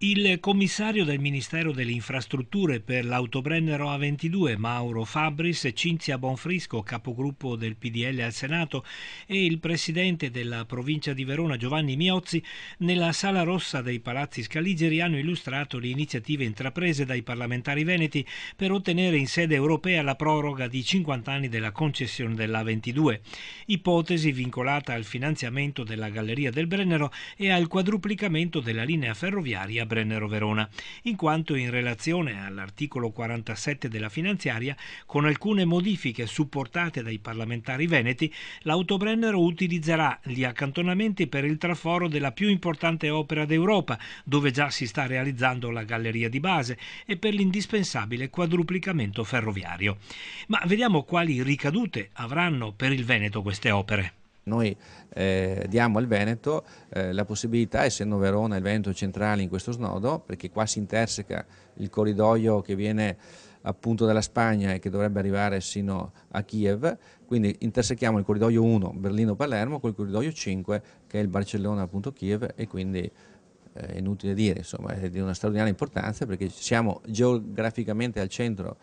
Il commissario del Ministero delle Infrastrutture per l'Autobrennero A22, Mauro Fabris, Cinzia Bonfrisco, capogruppo del PDL al Senato, e il presidente della provincia di Verona, Giovanni Miozzi, nella Sala Rossa dei Palazzi Scaligeri hanno illustrato le iniziative intraprese dai parlamentari veneti per ottenere in sede europea la proroga di 50 anni della concessione dell'A22, ipotesi vincolata al finanziamento della Galleria del Brennero e al quadruplicamento della linea ferroviaria Brennero Verona, in quanto in relazione all'articolo 47 della finanziaria, con alcune modifiche supportate dai parlamentari veneti, l'Autobrennero utilizzerà gli accantonamenti per il traforo della più importante opera d'Europa, dove già si sta realizzando la galleria di base, e per l'indispensabile quadruplicamento ferroviario. Ma vediamo quali ricadute avranno per il Veneto queste opere. Noi eh, diamo al Veneto eh, la possibilità, essendo Verona e il Veneto centrali in questo snodo, perché qua si interseca il corridoio che viene appunto dalla Spagna e che dovrebbe arrivare sino a Kiev, quindi intersechiamo il corridoio 1 Berlino-Palermo col corridoio 5 che è il Barcellona-Kiev e quindi eh, è inutile dire, insomma, è di una straordinaria importanza perché siamo geograficamente al centro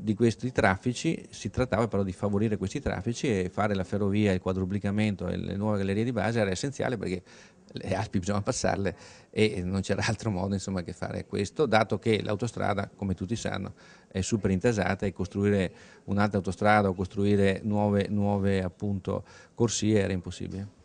di questi traffici, si trattava però di favorire questi traffici e fare la ferrovia, il quadruplicamento e le nuove gallerie di base era essenziale perché le Alpi bisogna passarle e non c'era altro modo insomma, che fare questo, dato che l'autostrada, come tutti sanno, è super intasata e costruire un'altra autostrada o costruire nuove, nuove appunto, corsie era impossibile.